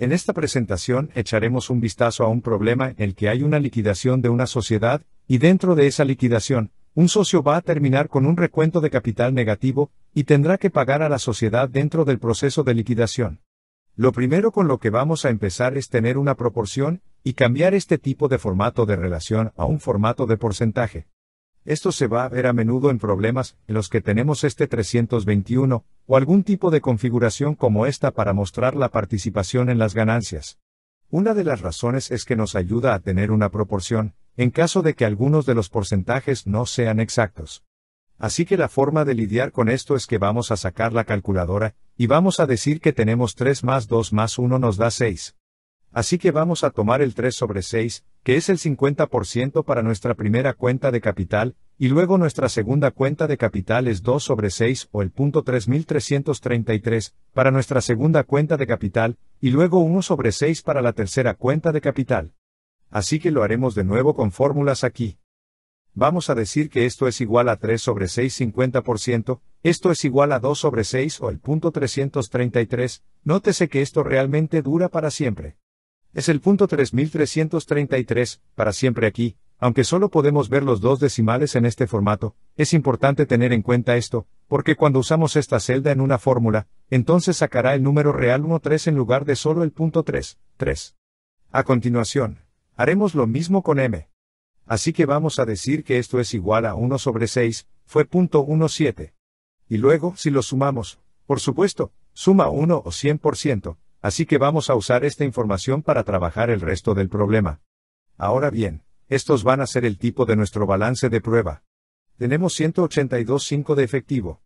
En esta presentación echaremos un vistazo a un problema en el que hay una liquidación de una sociedad, y dentro de esa liquidación, un socio va a terminar con un recuento de capital negativo, y tendrá que pagar a la sociedad dentro del proceso de liquidación. Lo primero con lo que vamos a empezar es tener una proporción, y cambiar este tipo de formato de relación a un formato de porcentaje. Esto se va a ver a menudo en problemas en los que tenemos este 321, o algún tipo de configuración como esta para mostrar la participación en las ganancias. Una de las razones es que nos ayuda a tener una proporción, en caso de que algunos de los porcentajes no sean exactos. Así que la forma de lidiar con esto es que vamos a sacar la calculadora, y vamos a decir que tenemos 3 más 2 más 1 nos da 6. Así que vamos a tomar el 3 sobre 6, que es el 50% para nuestra primera cuenta de capital, y luego nuestra segunda cuenta de capital es 2 sobre 6 o el punto 3333 para nuestra segunda cuenta de capital, y luego 1 sobre 6 para la tercera cuenta de capital. Así que lo haremos de nuevo con fórmulas aquí. Vamos a decir que esto es igual a 3 sobre 6 50%, esto es igual a 2 sobre 6 o el punto 333, nótese que esto realmente dura para siempre. Es el punto 3333, para siempre aquí, aunque solo podemos ver los dos decimales en este formato, es importante tener en cuenta esto, porque cuando usamos esta celda en una fórmula, entonces sacará el número real 13 en lugar de solo el punto 3, 3. A continuación, haremos lo mismo con m. Así que vamos a decir que esto es igual a 1 sobre 6, fue punto 17. Y luego, si lo sumamos, por supuesto, suma 1 o 100%, así que vamos a usar esta información para trabajar el resto del problema. Ahora bien, estos van a ser el tipo de nuestro balance de prueba. Tenemos 182.5 de efectivo.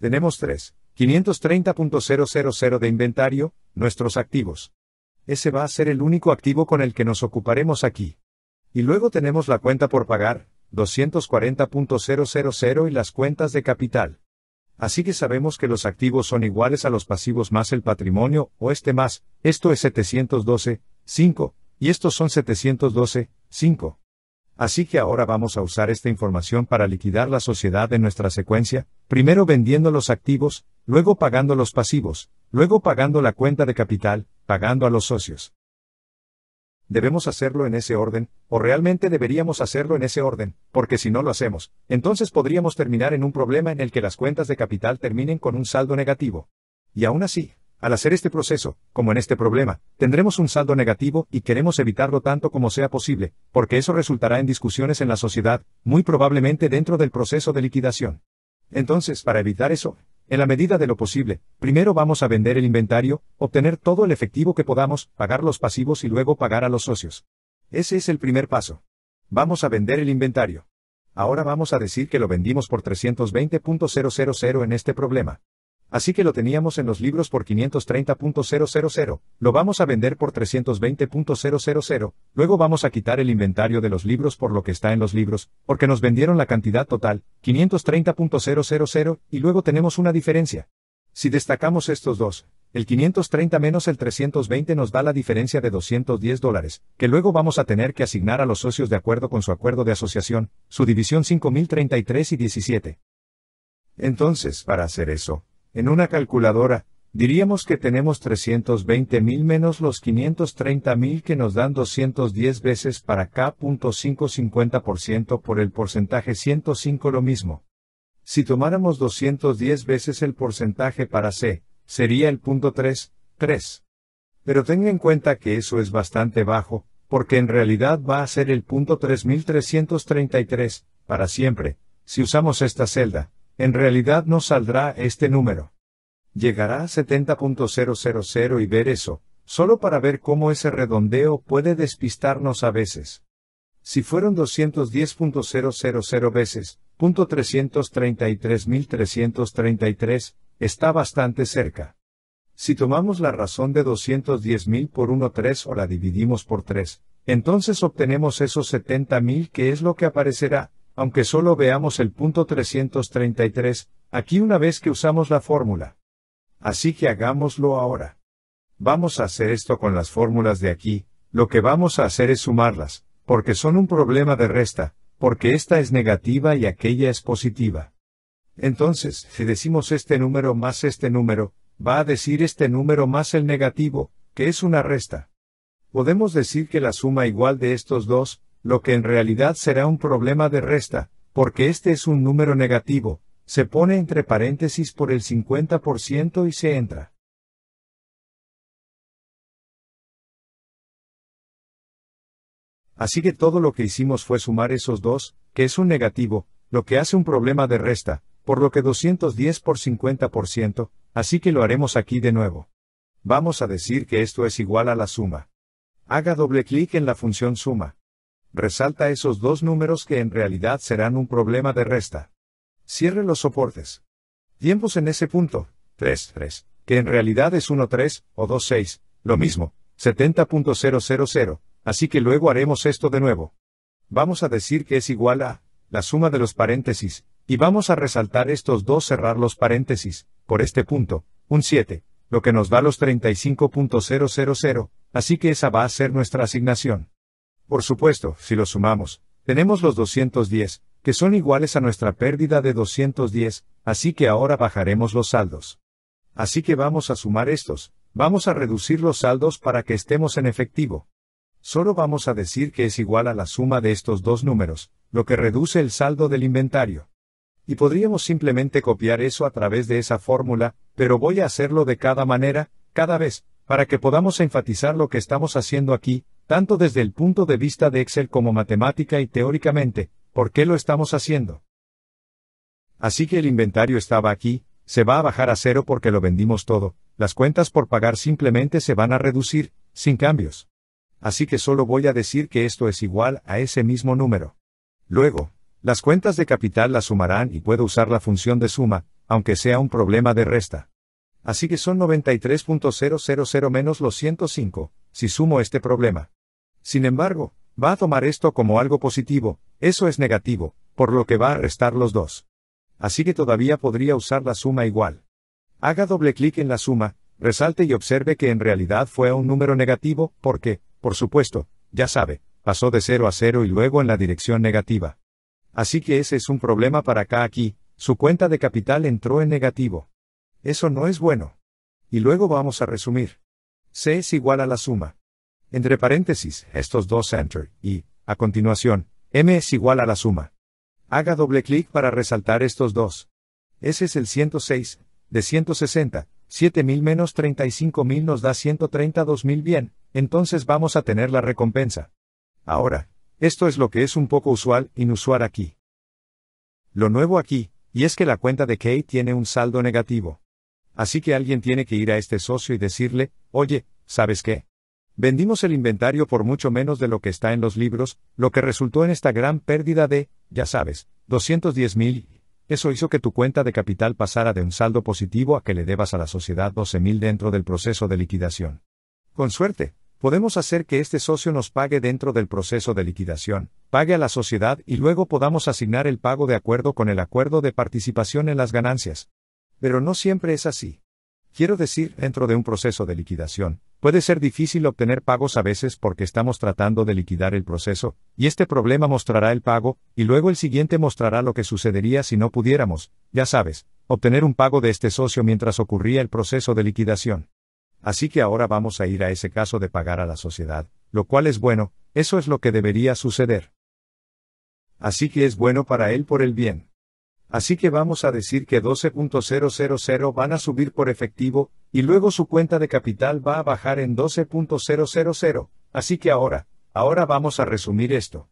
Tenemos 3, 530.000 de inventario, nuestros activos. Ese va a ser el único activo con el que nos ocuparemos aquí. Y luego tenemos la cuenta por pagar, 240.000 y las cuentas de capital. Así que sabemos que los activos son iguales a los pasivos más el patrimonio, o este más, esto es 712.5, y estos son 712.5. Así que ahora vamos a usar esta información para liquidar la sociedad en nuestra secuencia, primero vendiendo los activos, luego pagando los pasivos, luego pagando la cuenta de capital, pagando a los socios. ¿Debemos hacerlo en ese orden, o realmente deberíamos hacerlo en ese orden? Porque si no lo hacemos, entonces podríamos terminar en un problema en el que las cuentas de capital terminen con un saldo negativo. Y aún así, al hacer este proceso, como en este problema, tendremos un saldo negativo y queremos evitarlo tanto como sea posible, porque eso resultará en discusiones en la sociedad, muy probablemente dentro del proceso de liquidación. Entonces, para evitar eso, en la medida de lo posible, primero vamos a vender el inventario, obtener todo el efectivo que podamos, pagar los pasivos y luego pagar a los socios. Ese es el primer paso. Vamos a vender el inventario. Ahora vamos a decir que lo vendimos por 320.000 en este problema. Así que lo teníamos en los libros por 530.000, lo vamos a vender por 320.000, luego vamos a quitar el inventario de los libros por lo que está en los libros, porque nos vendieron la cantidad total, 530.000, y luego tenemos una diferencia. Si destacamos estos dos, el 530 menos el 320 nos da la diferencia de 210 dólares, que luego vamos a tener que asignar a los socios de acuerdo con su acuerdo de asociación, su división 5033 y 17. Entonces, para hacer eso, en una calculadora, diríamos que tenemos 320.000 menos los 530.000 que nos dan 210 veces para K.550% por el porcentaje 105 lo mismo. Si tomáramos 210 veces el porcentaje para C, sería el punto 3, Pero tenga en cuenta que eso es bastante bajo, porque en realidad va a ser el punto 3333, para siempre, si usamos esta celda. En realidad no saldrá este número. Llegará a 70.000 y ver eso, solo para ver cómo ese redondeo puede despistarnos a veces. Si fueron 210.000 veces, punto 333.333, está bastante cerca. Si tomamos la razón de 210.000 por 1.3 o la dividimos por 3, entonces obtenemos esos 70.000 que es lo que aparecerá, aunque solo veamos el punto 333, aquí una vez que usamos la fórmula. Así que hagámoslo ahora. Vamos a hacer esto con las fórmulas de aquí, lo que vamos a hacer es sumarlas, porque son un problema de resta, porque esta es negativa y aquella es positiva. Entonces, si decimos este número más este número, va a decir este número más el negativo, que es una resta. Podemos decir que la suma igual de estos dos, lo que en realidad será un problema de resta, porque este es un número negativo, se pone entre paréntesis por el 50% y se entra. Así que todo lo que hicimos fue sumar esos dos, que es un negativo, lo que hace un problema de resta, por lo que 210 por 50%, así que lo haremos aquí de nuevo. Vamos a decir que esto es igual a la suma. Haga doble clic en la función suma. Resalta esos dos números que en realidad serán un problema de resta. Cierre los soportes. Tiempos en ese punto, 3-3, que en realidad es 1-3 o 2-6, lo mismo, 70.000, así que luego haremos esto de nuevo. Vamos a decir que es igual a la suma de los paréntesis, y vamos a resaltar estos dos cerrar los paréntesis, por este punto, un 7, lo que nos da los 35.000, así que esa va a ser nuestra asignación. Por supuesto, si lo sumamos, tenemos los 210, que son iguales a nuestra pérdida de 210, así que ahora bajaremos los saldos. Así que vamos a sumar estos, vamos a reducir los saldos para que estemos en efectivo. Solo vamos a decir que es igual a la suma de estos dos números, lo que reduce el saldo del inventario. Y podríamos simplemente copiar eso a través de esa fórmula, pero voy a hacerlo de cada manera, cada vez, para que podamos enfatizar lo que estamos haciendo aquí, tanto desde el punto de vista de Excel como matemática y teóricamente, ¿por qué lo estamos haciendo? Así que el inventario estaba aquí, se va a bajar a cero porque lo vendimos todo, las cuentas por pagar simplemente se van a reducir, sin cambios. Así que solo voy a decir que esto es igual a ese mismo número. Luego, las cuentas de capital las sumarán y puedo usar la función de suma, aunque sea un problema de resta. Así que son 93.000 menos los 105, si sumo este problema. Sin embargo, va a tomar esto como algo positivo, eso es negativo, por lo que va a restar los dos. Así que todavía podría usar la suma igual. Haga doble clic en la suma, resalte y observe que en realidad fue a un número negativo, porque, por supuesto, ya sabe, pasó de 0 a 0 y luego en la dirección negativa. Así que ese es un problema para acá aquí, su cuenta de capital entró en negativo. Eso no es bueno. Y luego vamos a resumir. C es igual a la suma entre paréntesis, estos dos enter, y, a continuación, m es igual a la suma. Haga doble clic para resaltar estos dos. Ese es el 106, de 160, 7000 menos 35000 nos da 132000 bien, entonces vamos a tener la recompensa. Ahora, esto es lo que es un poco usual, inusual aquí. Lo nuevo aquí, y es que la cuenta de Kate tiene un saldo negativo. Así que alguien tiene que ir a este socio y decirle, oye, ¿sabes qué? Vendimos el inventario por mucho menos de lo que está en los libros, lo que resultó en esta gran pérdida de, ya sabes, 210 mil. Eso hizo que tu cuenta de capital pasara de un saldo positivo a que le debas a la sociedad 12 mil dentro del proceso de liquidación. Con suerte, podemos hacer que este socio nos pague dentro del proceso de liquidación, pague a la sociedad y luego podamos asignar el pago de acuerdo con el acuerdo de participación en las ganancias. Pero no siempre es así. Quiero decir, dentro de un proceso de liquidación, puede ser difícil obtener pagos a veces porque estamos tratando de liquidar el proceso, y este problema mostrará el pago, y luego el siguiente mostrará lo que sucedería si no pudiéramos, ya sabes, obtener un pago de este socio mientras ocurría el proceso de liquidación. Así que ahora vamos a ir a ese caso de pagar a la sociedad, lo cual es bueno, eso es lo que debería suceder. Así que es bueno para él por el bien. Así que vamos a decir que 12.000 van a subir por efectivo, y luego su cuenta de capital va a bajar en 12.000, así que ahora, ahora vamos a resumir esto.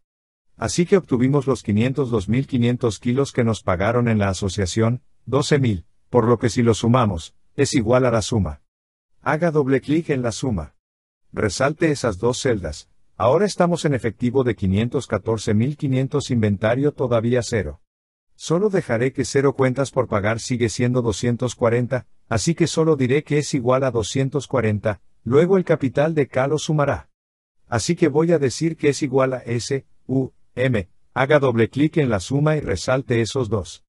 Así que obtuvimos los 502.500 kilos que nos pagaron en la asociación, 12.000, por lo que si lo sumamos, es igual a la suma. Haga doble clic en la suma. Resalte esas dos celdas, ahora estamos en efectivo de 514.500 inventario todavía cero. Solo dejaré que cero cuentas por pagar sigue siendo 240, así que solo diré que es igual a 240, luego el capital de K lo sumará. Así que voy a decir que es igual a S, U, M, haga doble clic en la suma y resalte esos dos.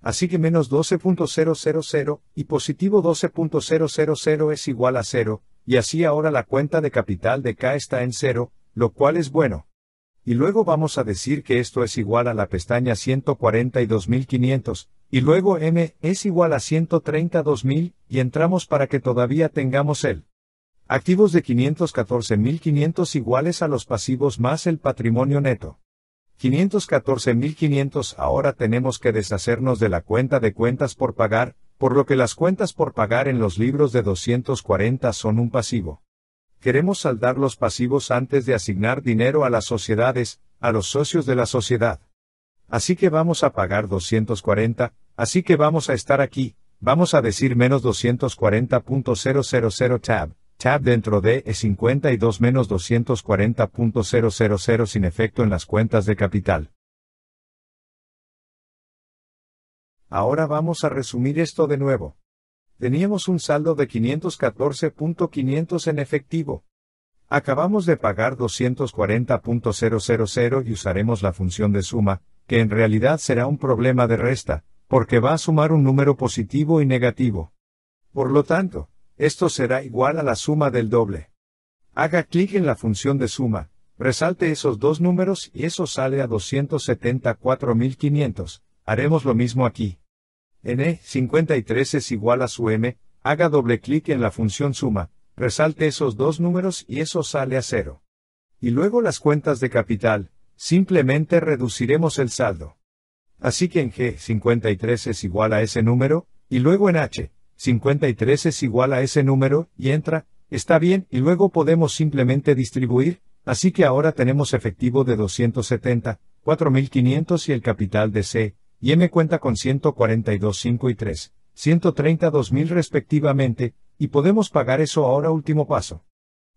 Así que menos 12.000 y positivo 12.000 es igual a 0, y así ahora la cuenta de capital de K está en 0, lo cual es bueno y luego vamos a decir que esto es igual a la pestaña 142.500, y luego M es igual a 132.000, y entramos para que todavía tengamos el activos de 514.500 iguales a los pasivos más el patrimonio neto. 514.500 ahora tenemos que deshacernos de la cuenta de cuentas por pagar, por lo que las cuentas por pagar en los libros de 240 son un pasivo queremos saldar los pasivos antes de asignar dinero a las sociedades, a los socios de la sociedad. Así que vamos a pagar 240, así que vamos a estar aquí, vamos a decir menos 240.000 tab, tab dentro de E52 menos 240.000 sin efecto en las cuentas de capital. Ahora vamos a resumir esto de nuevo teníamos un saldo de 514.500 en efectivo. Acabamos de pagar 240.000 y usaremos la función de suma, que en realidad será un problema de resta, porque va a sumar un número positivo y negativo. Por lo tanto, esto será igual a la suma del doble. Haga clic en la función de suma, resalte esos dos números y eso sale a 274.500. Haremos lo mismo aquí en E, 53 es igual a su M, haga doble clic en la función suma, resalte esos dos números y eso sale a cero. Y luego las cuentas de capital, simplemente reduciremos el saldo. Así que en G53 es igual a ese número, y luego en H53 es igual a ese número, y entra, está bien, y luego podemos simplemente distribuir, así que ahora tenemos efectivo de 270, 4500 y el capital de C, y M cuenta con 142.5 y 3, 132.000 respectivamente, y podemos pagar eso ahora último paso.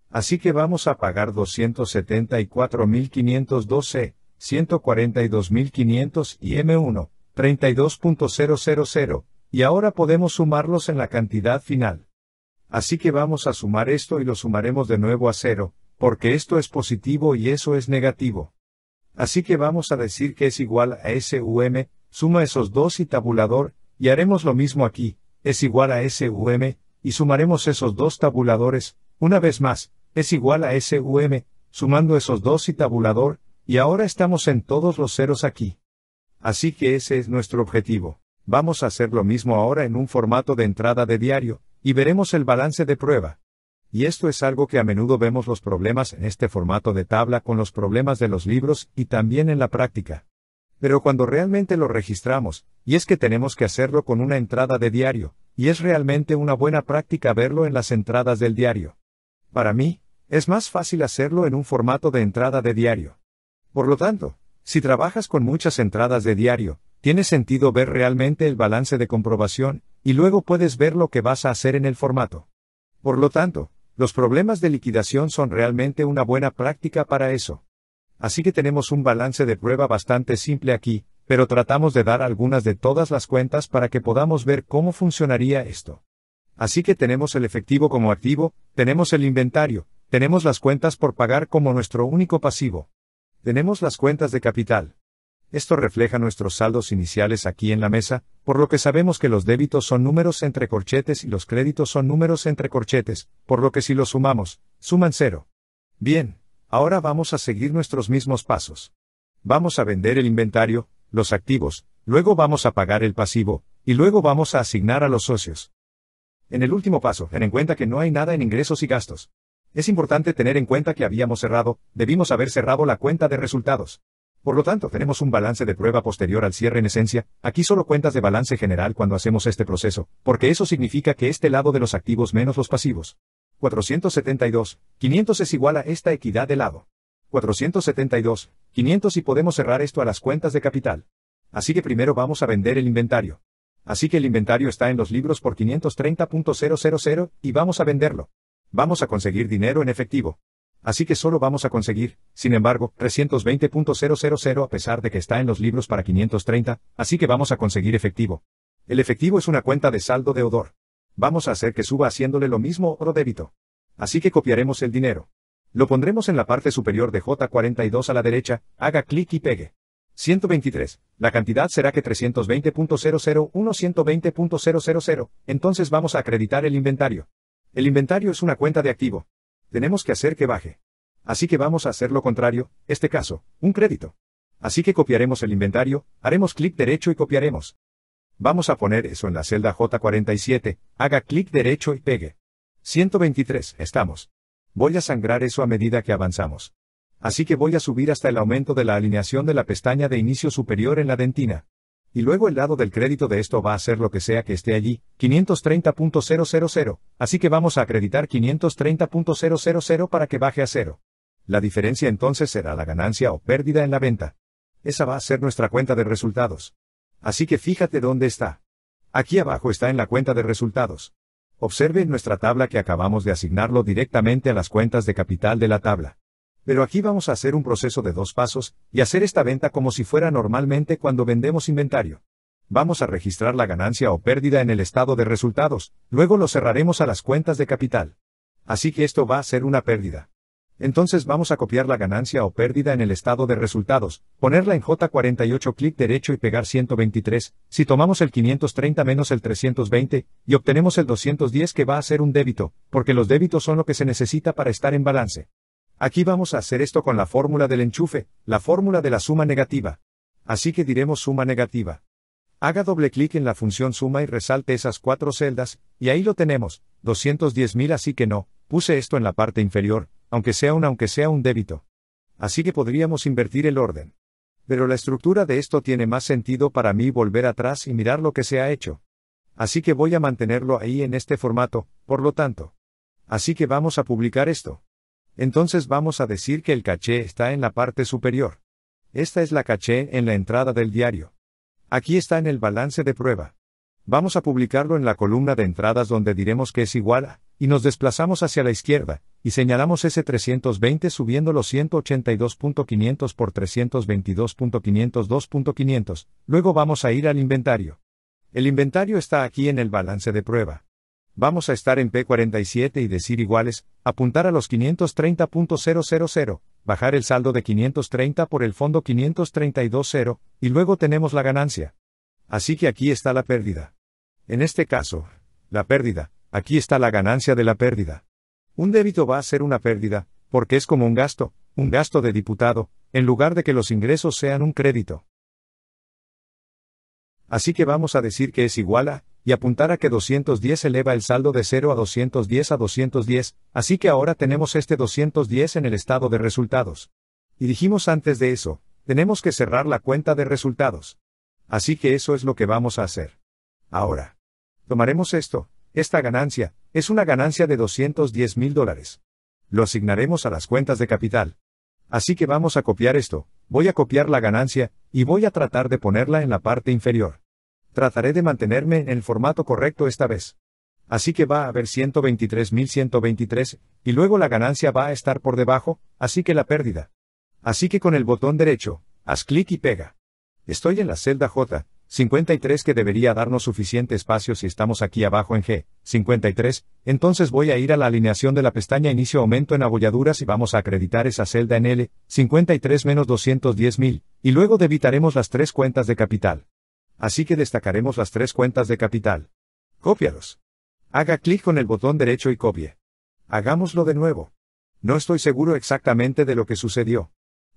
Así que vamos a pagar 274.512, 142.500 y M1, 32.000, y ahora podemos sumarlos en la cantidad final. Así que vamos a sumar esto y lo sumaremos de nuevo a cero, porque esto es positivo y eso es negativo. Así que vamos a decir que es igual a SUM, suma esos dos y tabulador, y haremos lo mismo aquí, es igual a SUM, y sumaremos esos dos tabuladores, una vez más, es igual a SUM, sumando esos dos y tabulador, y ahora estamos en todos los ceros aquí. Así que ese es nuestro objetivo. Vamos a hacer lo mismo ahora en un formato de entrada de diario, y veremos el balance de prueba. Y esto es algo que a menudo vemos los problemas en este formato de tabla con los problemas de los libros y también en la práctica. Pero cuando realmente lo registramos, y es que tenemos que hacerlo con una entrada de diario, y es realmente una buena práctica verlo en las entradas del diario. Para mí, es más fácil hacerlo en un formato de entrada de diario. Por lo tanto, si trabajas con muchas entradas de diario, tiene sentido ver realmente el balance de comprobación, y luego puedes ver lo que vas a hacer en el formato. Por lo tanto, los problemas de liquidación son realmente una buena práctica para eso. Así que tenemos un balance de prueba bastante simple aquí, pero tratamos de dar algunas de todas las cuentas para que podamos ver cómo funcionaría esto. Así que tenemos el efectivo como activo, tenemos el inventario, tenemos las cuentas por pagar como nuestro único pasivo. Tenemos las cuentas de capital. Esto refleja nuestros saldos iniciales aquí en la mesa, por lo que sabemos que los débitos son números entre corchetes y los créditos son números entre corchetes, por lo que si los sumamos, suman cero. Bien. Ahora vamos a seguir nuestros mismos pasos. Vamos a vender el inventario, los activos, luego vamos a pagar el pasivo, y luego vamos a asignar a los socios. En el último paso, ten en cuenta que no hay nada en ingresos y gastos. Es importante tener en cuenta que habíamos cerrado, debimos haber cerrado la cuenta de resultados. Por lo tanto, tenemos un balance de prueba posterior al cierre en esencia, aquí solo cuentas de balance general cuando hacemos este proceso, porque eso significa que este lado de los activos menos los pasivos. 472, 500 es igual a esta equidad de lado. 472, 500 y podemos cerrar esto a las cuentas de capital. Así que primero vamos a vender el inventario. Así que el inventario está en los libros por 530.000 y vamos a venderlo. Vamos a conseguir dinero en efectivo. Así que solo vamos a conseguir, sin embargo, 320.000 a pesar de que está en los libros para 530, así que vamos a conseguir efectivo. El efectivo es una cuenta de saldo odor. Vamos a hacer que suba haciéndole lo mismo otro débito. Así que copiaremos el dinero. Lo pondremos en la parte superior de J42 a la derecha, haga clic y pegue. 123. La cantidad será que 320.001 120.000, entonces vamos a acreditar el inventario. El inventario es una cuenta de activo. Tenemos que hacer que baje. Así que vamos a hacer lo contrario, este caso, un crédito. Así que copiaremos el inventario, haremos clic derecho y copiaremos. Vamos a poner eso en la celda J47, haga clic derecho y pegue. 123, estamos. Voy a sangrar eso a medida que avanzamos. Así que voy a subir hasta el aumento de la alineación de la pestaña de inicio superior en la dentina. Y luego el lado del crédito de esto va a ser lo que sea que esté allí, 530.000, así que vamos a acreditar 530.000 para que baje a cero. La diferencia entonces será la ganancia o pérdida en la venta. Esa va a ser nuestra cuenta de resultados. Así que fíjate dónde está. Aquí abajo está en la cuenta de resultados. Observe en nuestra tabla que acabamos de asignarlo directamente a las cuentas de capital de la tabla. Pero aquí vamos a hacer un proceso de dos pasos, y hacer esta venta como si fuera normalmente cuando vendemos inventario. Vamos a registrar la ganancia o pérdida en el estado de resultados, luego lo cerraremos a las cuentas de capital. Así que esto va a ser una pérdida. Entonces vamos a copiar la ganancia o pérdida en el estado de resultados, ponerla en J48 clic derecho y pegar 123, si tomamos el 530 menos el 320, y obtenemos el 210 que va a ser un débito, porque los débitos son lo que se necesita para estar en balance. Aquí vamos a hacer esto con la fórmula del enchufe, la fórmula de la suma negativa. Así que diremos suma negativa. Haga doble clic en la función suma y resalte esas cuatro celdas, y ahí lo tenemos, 210.000 así que no, Puse esto en la parte inferior, aunque sea un aunque sea un débito. Así que podríamos invertir el orden. Pero la estructura de esto tiene más sentido para mí volver atrás y mirar lo que se ha hecho. Así que voy a mantenerlo ahí en este formato, por lo tanto. Así que vamos a publicar esto. Entonces vamos a decir que el caché está en la parte superior. Esta es la caché en la entrada del diario. Aquí está en el balance de prueba. Vamos a publicarlo en la columna de entradas donde diremos que es igual a y nos desplazamos hacia la izquierda, y señalamos ese 320 subiendo los 182.500 por 2.500, luego vamos a ir al inventario. El inventario está aquí en el balance de prueba. Vamos a estar en P47 y decir iguales, apuntar a los 530.000, bajar el saldo de 530 por el fondo 532.0, y luego tenemos la ganancia. Así que aquí está la pérdida. En este caso, la pérdida, Aquí está la ganancia de la pérdida. Un débito va a ser una pérdida, porque es como un gasto, un gasto de diputado, en lugar de que los ingresos sean un crédito. Así que vamos a decir que es igual a, y apuntar a que 210 eleva el saldo de 0 a 210 a 210, así que ahora tenemos este 210 en el estado de resultados. Y dijimos antes de eso, tenemos que cerrar la cuenta de resultados. Así que eso es lo que vamos a hacer. Ahora. Tomaremos esto, esta ganancia, es una ganancia de 210 mil dólares. Lo asignaremos a las cuentas de capital. Así que vamos a copiar esto, voy a copiar la ganancia, y voy a tratar de ponerla en la parte inferior. Trataré de mantenerme en el formato correcto esta vez. Así que va a haber 123.123, y luego la ganancia va a estar por debajo, así que la pérdida. Así que con el botón derecho, haz clic y pega. Estoy en la celda J, 53 que debería darnos suficiente espacio si estamos aquí abajo en G, 53, entonces voy a ir a la alineación de la pestaña inicio aumento en abolladuras y vamos a acreditar esa celda en L, 53 menos 210.000, y luego debitaremos las tres cuentas de capital. Así que destacaremos las tres cuentas de capital. Cópialos. Haga clic con el botón derecho y copie. Hagámoslo de nuevo. No estoy seguro exactamente de lo que sucedió.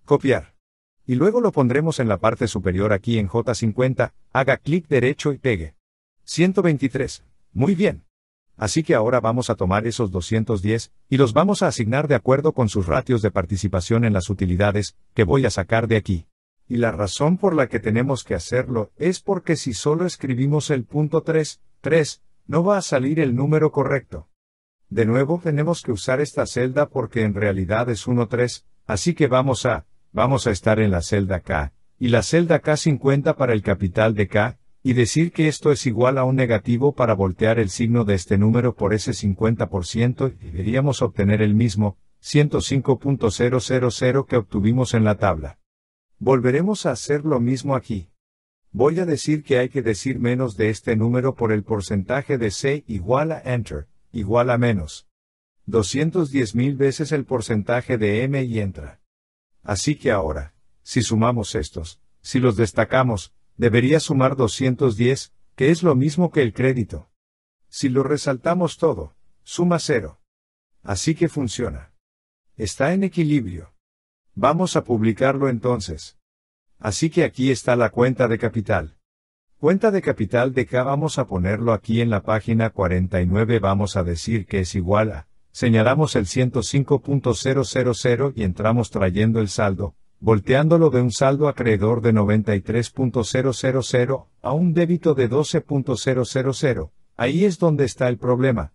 Copiar. Y luego lo pondremos en la parte superior aquí en J50, Haga clic derecho y pegue. 123. Muy bien. Así que ahora vamos a tomar esos 210, y los vamos a asignar de acuerdo con sus ratios de participación en las utilidades, que voy a sacar de aquí. Y la razón por la que tenemos que hacerlo es porque si solo escribimos el punto 3, 3, no va a salir el número correcto. De nuevo tenemos que usar esta celda porque en realidad es 1, 3, así que vamos a, vamos a estar en la celda K, y la celda K50 para el capital de K, y decir que esto es igual a un negativo para voltear el signo de este número por ese 50% deberíamos obtener el mismo, 105.000 que obtuvimos en la tabla. Volveremos a hacer lo mismo aquí. Voy a decir que hay que decir menos de este número por el porcentaje de C igual a Enter, igual a menos. 210.000 veces el porcentaje de M y entra. Así que ahora, si sumamos estos, si los destacamos, debería sumar 210, que es lo mismo que el crédito. Si lo resaltamos todo, suma cero. Así que funciona. Está en equilibrio. Vamos a publicarlo entonces. Así que aquí está la cuenta de capital. Cuenta de capital de K vamos a ponerlo aquí en la página 49 vamos a decir que es igual a, señalamos el 105.000 y entramos trayendo el saldo, volteándolo de un saldo acreedor de 93.000 a un débito de 12.000. Ahí es donde está el problema.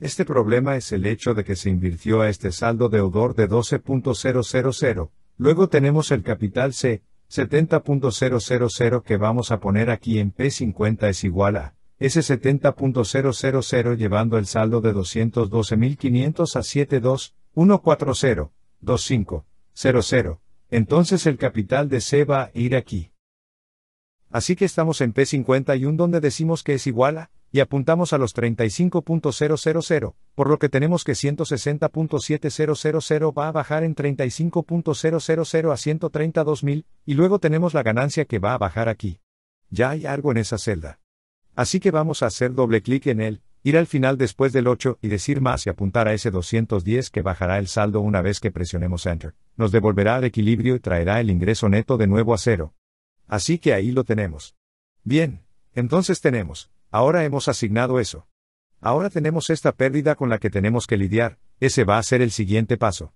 Este problema es el hecho de que se invirtió a este saldo deudor de 12.000. Luego tenemos el capital C, 70.000 que vamos a poner aquí en P50 es igual a ese 70.000 llevando el saldo de 212.500 a 72.140.25.00. Entonces el capital de C va a ir aquí. Así que estamos en P51 donde decimos que es igual a, y apuntamos a los 35.000, por lo que tenemos que 160.7000 va a bajar en 35.000 a 132.000, y luego tenemos la ganancia que va a bajar aquí. Ya hay algo en esa celda. Así que vamos a hacer doble clic en él, Ir al final después del 8 y decir más y apuntar a ese 210 que bajará el saldo una vez que presionemos Enter. Nos devolverá al equilibrio y traerá el ingreso neto de nuevo a cero. Así que ahí lo tenemos. Bien, entonces tenemos, ahora hemos asignado eso. Ahora tenemos esta pérdida con la que tenemos que lidiar, ese va a ser el siguiente paso.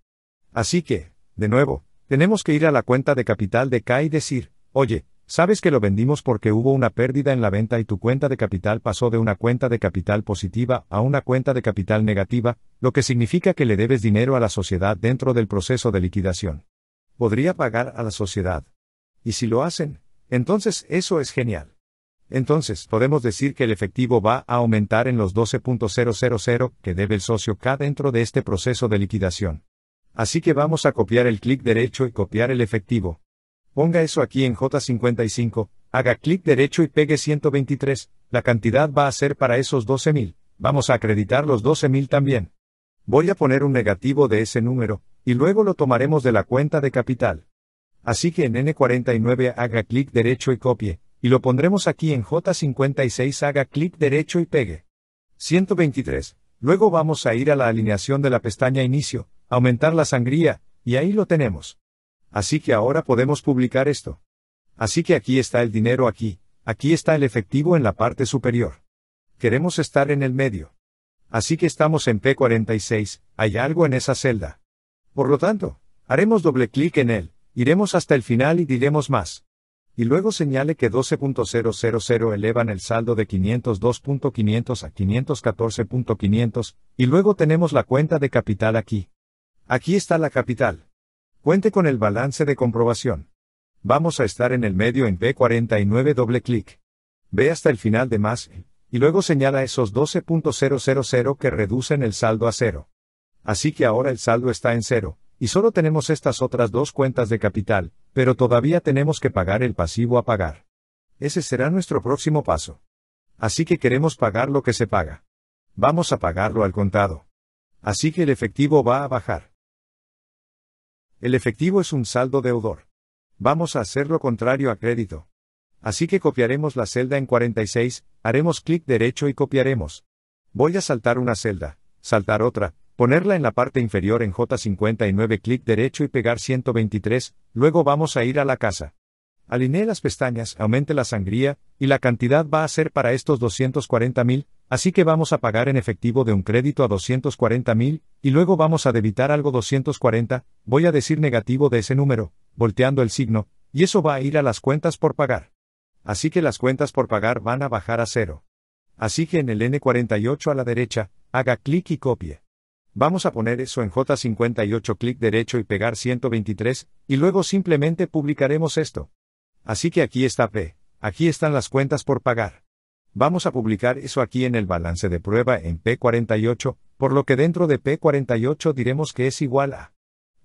Así que, de nuevo, tenemos que ir a la cuenta de capital de K y decir, oye, Sabes que lo vendimos porque hubo una pérdida en la venta y tu cuenta de capital pasó de una cuenta de capital positiva a una cuenta de capital negativa, lo que significa que le debes dinero a la sociedad dentro del proceso de liquidación. Podría pagar a la sociedad. Y si lo hacen, entonces eso es genial. Entonces, podemos decir que el efectivo va a aumentar en los 12.000 que debe el socio K dentro de este proceso de liquidación. Así que vamos a copiar el clic derecho y copiar el efectivo ponga eso aquí en J55, haga clic derecho y pegue 123, la cantidad va a ser para esos 12.000, vamos a acreditar los 12.000 también. Voy a poner un negativo de ese número, y luego lo tomaremos de la cuenta de capital. Así que en N49 haga clic derecho y copie, y lo pondremos aquí en J56 haga clic derecho y pegue. 123. Luego vamos a ir a la alineación de la pestaña inicio, aumentar la sangría, y ahí lo tenemos. Así que ahora podemos publicar esto. Así que aquí está el dinero aquí, aquí está el efectivo en la parte superior. Queremos estar en el medio. Así que estamos en P46, hay algo en esa celda. Por lo tanto, haremos doble clic en él, iremos hasta el final y diremos más. Y luego señale que 12.000 elevan el saldo de 502.500 a 514.500, y luego tenemos la cuenta de capital aquí. Aquí está la capital. Cuente con el balance de comprobación. Vamos a estar en el medio en B49 doble clic. Ve hasta el final de más, y luego señala esos 12.000 que reducen el saldo a cero. Así que ahora el saldo está en cero, y solo tenemos estas otras dos cuentas de capital, pero todavía tenemos que pagar el pasivo a pagar. Ese será nuestro próximo paso. Así que queremos pagar lo que se paga. Vamos a pagarlo al contado. Así que el efectivo va a bajar. El efectivo es un saldo deudor. Vamos a hacer lo contrario a crédito. Así que copiaremos la celda en 46, haremos clic derecho y copiaremos. Voy a saltar una celda, saltar otra, ponerla en la parte inferior en J59 clic derecho y pegar 123, luego vamos a ir a la casa. Alinee las pestañas, aumente la sangría, y la cantidad va a ser para estos 240 mil, así que vamos a pagar en efectivo de un crédito a 240 mil, y luego vamos a debitar algo 240, voy a decir negativo de ese número, volteando el signo, y eso va a ir a las cuentas por pagar. Así que las cuentas por pagar van a bajar a cero. Así que en el N48 a la derecha, haga clic y copie. Vamos a poner eso en J58 clic derecho y pegar 123, y luego simplemente publicaremos esto. Así que aquí está P, aquí están las cuentas por pagar. Vamos a publicar eso aquí en el balance de prueba en P48, por lo que dentro de P48 diremos que es igual a.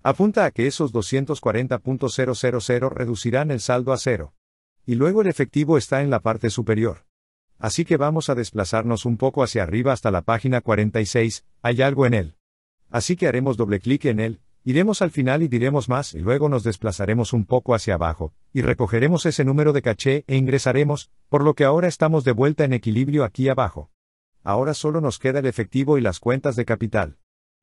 Apunta a que esos 240.000 reducirán el saldo a cero. Y luego el efectivo está en la parte superior. Así que vamos a desplazarnos un poco hacia arriba hasta la página 46, hay algo en él. Así que haremos doble clic en él, Iremos al final y diremos más y luego nos desplazaremos un poco hacia abajo, y recogeremos ese número de caché e ingresaremos, por lo que ahora estamos de vuelta en equilibrio aquí abajo. Ahora solo nos queda el efectivo y las cuentas de capital.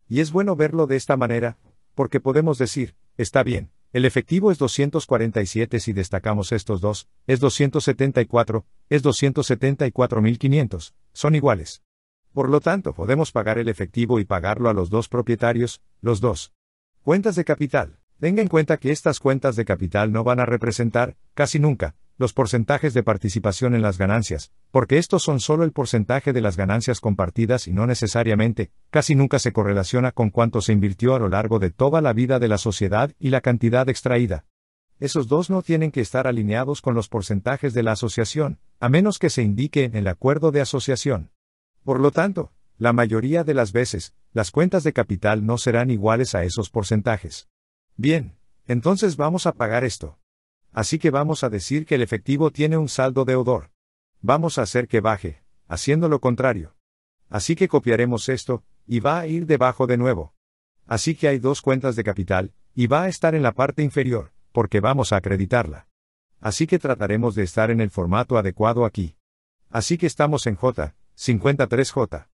Y es bueno verlo de esta manera, porque podemos decir, está bien, el efectivo es 247 si destacamos estos dos, es 274, es 274.500, son iguales. Por lo tanto, podemos pagar el efectivo y pagarlo a los dos propietarios, los dos. Cuentas de capital. Tenga en cuenta que estas cuentas de capital no van a representar, casi nunca, los porcentajes de participación en las ganancias, porque estos son solo el porcentaje de las ganancias compartidas y no necesariamente, casi nunca se correlaciona con cuánto se invirtió a lo largo de toda la vida de la sociedad y la cantidad extraída. Esos dos no tienen que estar alineados con los porcentajes de la asociación, a menos que se indique en el acuerdo de asociación. Por lo tanto, la mayoría de las veces, las cuentas de capital no serán iguales a esos porcentajes. Bien, entonces vamos a pagar esto. Así que vamos a decir que el efectivo tiene un saldo deudor. Vamos a hacer que baje, haciendo lo contrario. Así que copiaremos esto, y va a ir debajo de nuevo. Así que hay dos cuentas de capital, y va a estar en la parte inferior, porque vamos a acreditarla. Así que trataremos de estar en el formato adecuado aquí. Así que estamos en J, 53J.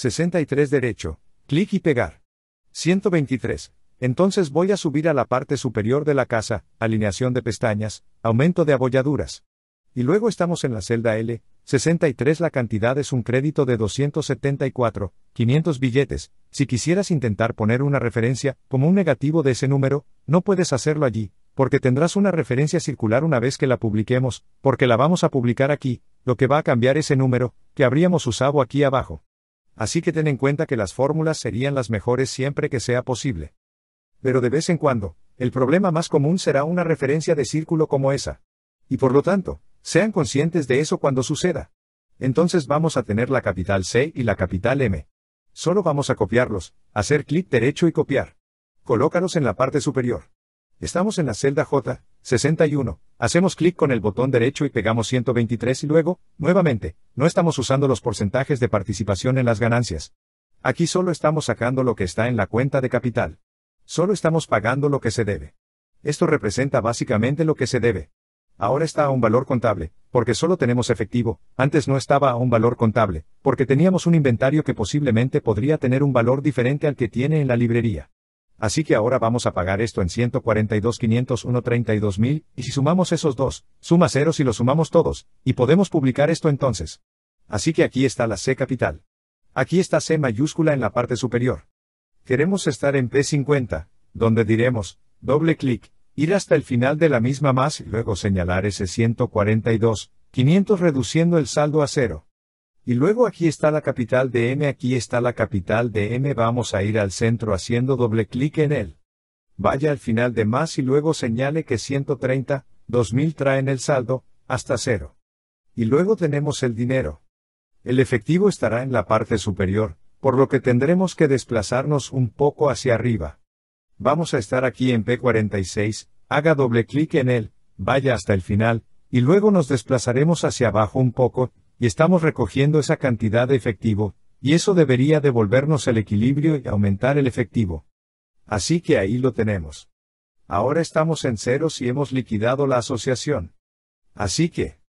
63 derecho, clic y pegar. 123. Entonces voy a subir a la parte superior de la casa, alineación de pestañas, aumento de abolladuras. Y luego estamos en la celda L, 63 la cantidad es un crédito de 274, 500 billetes, si quisieras intentar poner una referencia, como un negativo de ese número, no puedes hacerlo allí, porque tendrás una referencia circular una vez que la publiquemos, porque la vamos a publicar aquí, lo que va a cambiar ese número, que habríamos usado aquí abajo así que ten en cuenta que las fórmulas serían las mejores siempre que sea posible. Pero de vez en cuando, el problema más común será una referencia de círculo como esa. Y por lo tanto, sean conscientes de eso cuando suceda. Entonces vamos a tener la capital C y la capital M. Solo vamos a copiarlos, hacer clic derecho y copiar. Colócalos en la parte superior. Estamos en la celda J, 61. Hacemos clic con el botón derecho y pegamos 123 y luego, nuevamente, no estamos usando los porcentajes de participación en las ganancias. Aquí solo estamos sacando lo que está en la cuenta de capital. Solo estamos pagando lo que se debe. Esto representa básicamente lo que se debe. Ahora está a un valor contable, porque solo tenemos efectivo, antes no estaba a un valor contable, porque teníamos un inventario que posiblemente podría tener un valor diferente al que tiene en la librería. Así que ahora vamos a pagar esto en 142.501.32.000, y si sumamos esos dos, suma ceros y los sumamos todos, y podemos publicar esto entonces. Así que aquí está la C capital. Aquí está C mayúscula en la parte superior. Queremos estar en P50, donde diremos, doble clic, ir hasta el final de la misma más y luego señalar ese 142.500 reduciendo el saldo a cero. Y luego aquí está la capital de M, aquí está la capital de M, vamos a ir al centro haciendo doble clic en él. Vaya al final de más y luego señale que 130, 2000 traen el saldo, hasta cero. Y luego tenemos el dinero. El efectivo estará en la parte superior, por lo que tendremos que desplazarnos un poco hacia arriba. Vamos a estar aquí en P46, haga doble clic en él, vaya hasta el final, y luego nos desplazaremos hacia abajo un poco, y estamos recogiendo esa cantidad de efectivo, y eso debería devolvernos el equilibrio y aumentar el efectivo. Así que ahí lo tenemos. Ahora estamos en ceros y hemos liquidado la asociación. Así que,